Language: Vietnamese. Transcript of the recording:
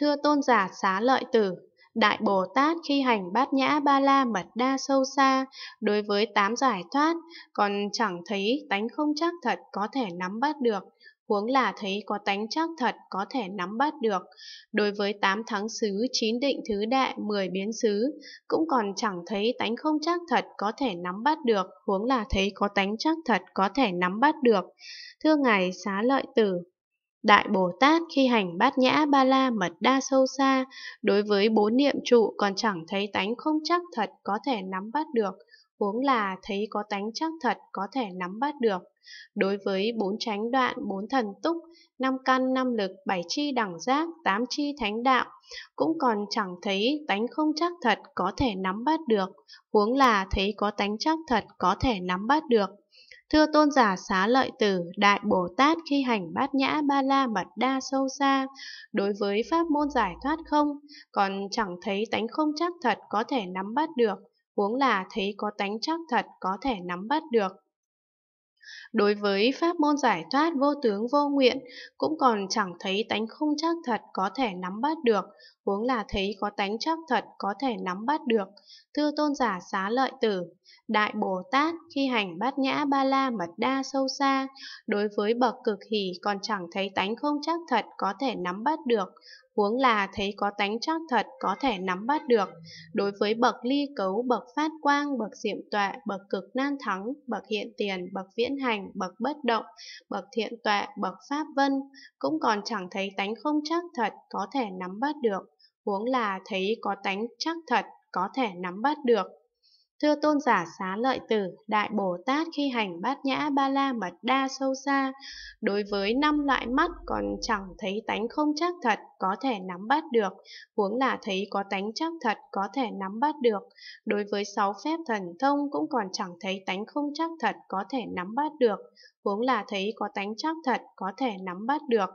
Thưa tôn giả xá lợi tử, Đại Bồ Tát khi hành bát nhã ba la mật đa sâu xa, đối với tám giải thoát, còn chẳng thấy tánh không chắc thật có thể nắm bắt được, huống là thấy có tánh chắc thật có thể nắm bắt được. Đối với tám thắng xứ, chín định thứ đệ mười biến xứ, cũng còn chẳng thấy tánh không chắc thật có thể nắm bắt được, huống là thấy có tánh chắc thật có thể nắm bắt được. Thưa Ngài Xá Lợi Tử, Đại Bồ Tát khi hành bát nhã ba la mật đa sâu xa, đối với bốn niệm trụ còn chẳng thấy tánh không chắc thật có thể nắm bắt được, huống là thấy có tánh chắc thật có thể nắm bắt được. Đối với bốn tránh đoạn, bốn thần túc, năm căn, năm lực, bảy chi đẳng giác, tám chi thánh đạo, cũng còn chẳng thấy tánh không chắc thật có thể nắm bắt được, huống là thấy có tánh chắc thật có thể nắm bắt được. Thưa tôn giả xá lợi tử, Đại Bồ Tát khi hành bát nhã ba la mật đa sâu xa, đối với pháp môn giải thoát không, còn chẳng thấy tánh không chắc thật có thể nắm bắt được, huống là thấy có tánh chắc thật có thể nắm bắt được. Đối với pháp môn giải thoát vô tướng vô nguyện, cũng còn chẳng thấy tánh không chắc thật có thể nắm bắt được, huống là thấy có tánh chắc thật có thể nắm bắt được. Thưa tôn giả xá lợi tử, Đại Bồ Tát khi hành bát nhã ba la mật đa sâu xa, đối với bậc cực hỷ còn chẳng thấy tánh không chắc thật có thể nắm bắt được, huống là thấy có tánh chắc thật có thể nắm bắt được. Đối với bậc ly cấu, bậc phát quang, bậc diệm tuệ, bậc cực nan thắng, bậc hiện tiền, bậc viễn hành, bậc bất động, bậc thiện tuệ, bậc pháp vân, cũng còn chẳng thấy tánh không chắc thật có thể nắm bắt được. Huống là thấy có tánh chắc thật có thể nắm bắt được. Thưa tôn giả xá lợi tử, Đại Bồ Tát khi hành bát nhã ba la mật đa sâu xa, đối với năm loại mắt còn chẳng thấy tánh không chắc thật có thể nắm bắt được, huống là thấy có tánh chắc thật có thể nắm bắt được. Đối với sáu phép thần thông cũng còn chẳng thấy tánh không chắc thật có thể nắm bắt được, huống là thấy có tánh chắc thật có thể nắm bắt được.